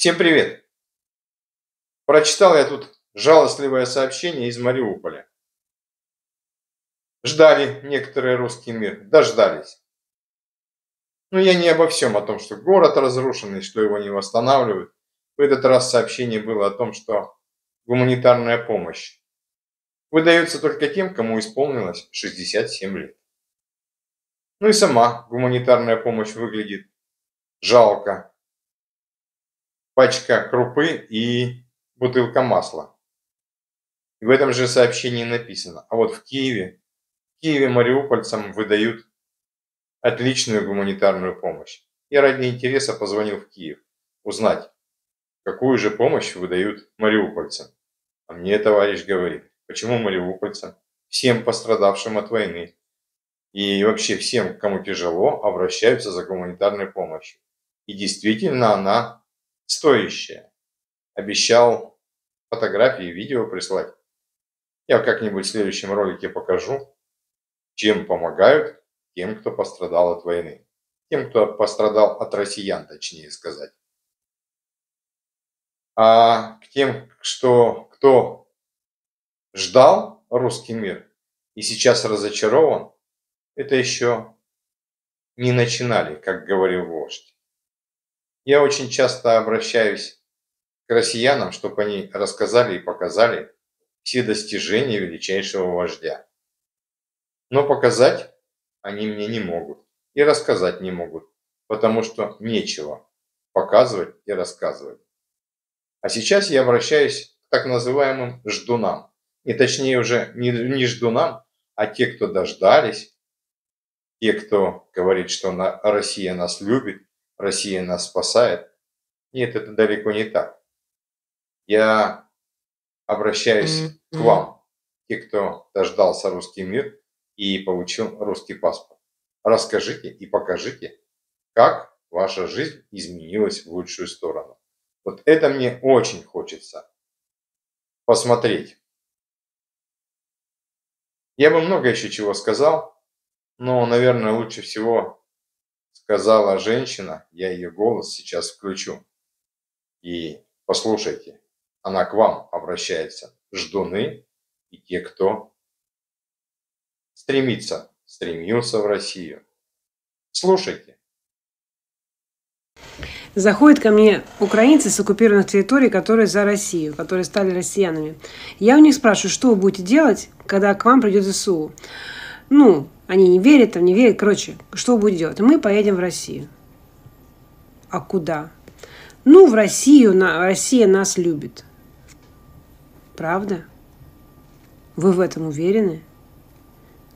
Всем привет! Прочитал я тут жалостливое сообщение из Мариуполя. Ждали некоторые русский мир, дождались. Но я не обо всем, о том, что город разрушенный, что его не восстанавливают. В этот раз сообщение было о том, что гуманитарная помощь выдается только тем, кому исполнилось 67 лет. Ну и сама гуманитарная помощь выглядит жалко, пачка крупы и бутылка масла. И в этом же сообщении написано. А вот в Киеве, в Киеве мариупольцам выдают отличную гуманитарную помощь. Я ради интереса позвонил в Киев узнать, какую же помощь выдают мариупольцам. А мне товарищ говорит, почему мариупольцам? Всем пострадавшим от войны и вообще всем, кому тяжело, обращаются за гуманитарной помощью. И действительно она стоящее. Обещал фотографии и видео прислать. Я как-нибудь в следующем ролике покажу, чем помогают тем, кто пострадал от войны. Тем, кто пострадал от россиян, точнее сказать. А к тем, что, кто ждал русский мир и сейчас разочарован, это еще не начинали, как говорил вождь. Я очень часто обращаюсь к россиянам, чтобы они рассказали и показали все достижения величайшего вождя. Но показать они мне не могут и рассказать не могут, потому что нечего показывать и рассказывать. А сейчас я обращаюсь к так называемым ждунам. И точнее уже не, не ждунам, а те, кто дождались, те, кто говорит, что на, Россия нас любит, Россия нас спасает. Нет, это далеко не так. Я обращаюсь mm-hmm. к вам, те, кто дождался русский мир и получил русский паспорт. Расскажите и покажите, как ваша жизнь изменилась в лучшую сторону. Вот это мне очень хочется посмотреть. Я бы много еще чего сказал, но, наверное, лучше всего сказала женщина, я ее голос сейчас включу. И послушайте, она к вам обращается. Ждуны и те, кто стремится, стремился в Россию. Слушайте. Заходят ко мне украинцы с оккупированных территорий, которые за Россию, которые стали россиянами. Я у них спрашиваю, что вы будете делать, когда к вам придет ЗСУ? Ну, они не верят, там не верят. Короче, что будет делать? Мы поедем в Россию. А куда? Ну, в Россию, на, Россия нас любит. Правда? Вы в этом уверены?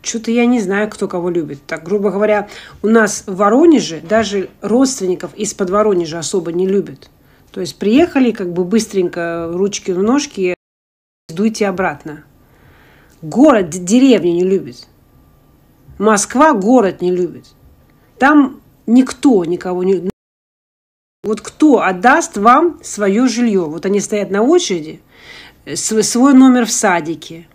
Что-то я не знаю, кто кого любит. Так, грубо говоря, у нас в Воронеже даже родственников из-под Воронежа особо не любят. То есть приехали как бы быстренько ручки в ножки, дуйте обратно. Город, деревни не любит. Москва город не любит. Там никто никого не... Вот кто отдаст вам свое жилье? Вот они стоят на очереди, э, свой номер в садике.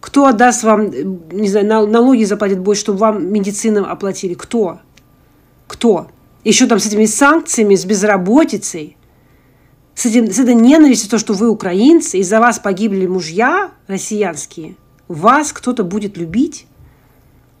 Кто отдаст вам, э, не знаю, налоги заплатит больше, чтобы вам медицину оплатили? Кто? Кто? Еще там с этими санкциями, с безработицей, с, этим, с этой ненавистью, то, что вы украинцы, из-за вас погибли мужья россиянские, вас кто-то будет любить?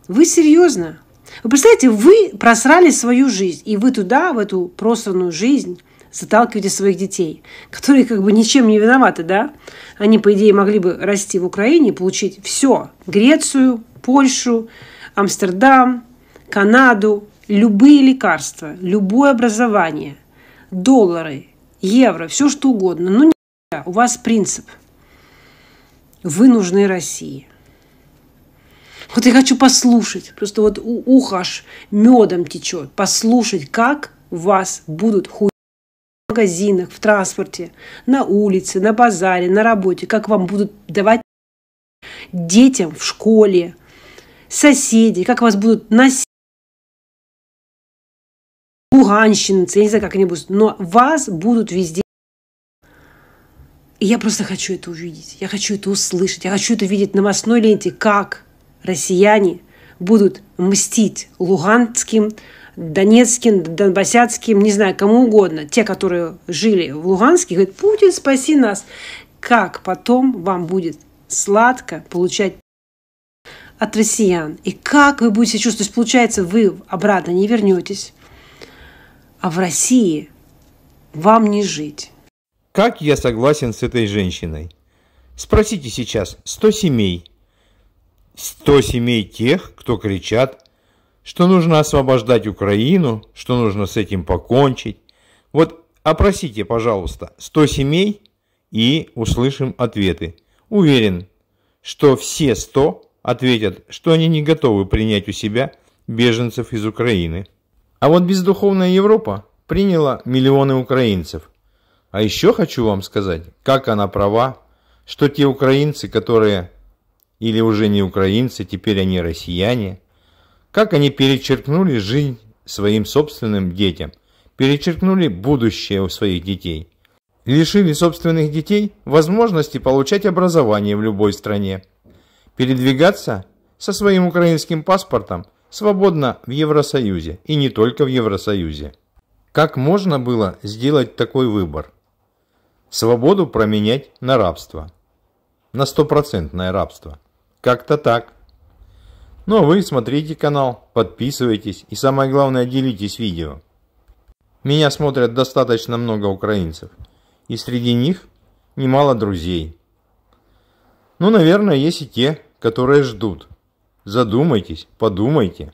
Вы серьезно? Вы представляете, вы просрали свою жизнь, и вы туда, в эту просранную жизнь, заталкиваете своих детей, которые как бы ничем не виноваты, да? Они, по идее, могли бы расти в Украине и получить все. Грецию, Польшу, Амстердам, Канаду, любые лекарства, любое образование, доллары, евро, все что угодно. Но ну, не у вас принцип. Вы нужны России. Вот я хочу послушать. Просто вот ухо аж медом течет. Послушать, как вас будут хуй в магазинах, в транспорте, на улице, на базаре, на работе, как вам будут давать детям в школе, соседи, как вас будут носить луганщинцы, я не знаю, как они будут, но вас будут везде. И я просто хочу это увидеть, я хочу это услышать, я хочу это видеть на новостной ленте, как россияне будут мстить луганским, донецким, донбассяцким, не знаю, кому угодно, те, которые жили в Луганске, говорят, Путин, спаси нас. Как потом вам будет сладко получать от россиян? И как вы будете чувствовать? Получается, вы обратно не вернетесь, а в России вам не жить. Как я согласен с этой женщиной? Спросите сейчас 100 семей, 100 семей тех, кто кричат, что нужно освобождать Украину, что нужно с этим покончить. Вот опросите, пожалуйста, 100 семей и услышим ответы. Уверен, что все 100 ответят, что они не готовы принять у себя беженцев из Украины. А вот бездуховная Европа приняла миллионы украинцев. А еще хочу вам сказать, как она права, что те украинцы, которые или уже не украинцы, теперь они россияне? Как они перечеркнули жизнь своим собственным детям, перечеркнули будущее у своих детей, лишили собственных детей возможности получать образование в любой стране, передвигаться со своим украинским паспортом свободно в Евросоюзе и не только в Евросоюзе. Как можно было сделать такой выбор? Свободу променять на рабство, на стопроцентное рабство. Как-то так. Ну а вы смотрите канал, подписывайтесь и самое главное делитесь видео. Меня смотрят достаточно много украинцев. И среди них немало друзей. Ну, наверное, есть и те, которые ждут. Задумайтесь, подумайте.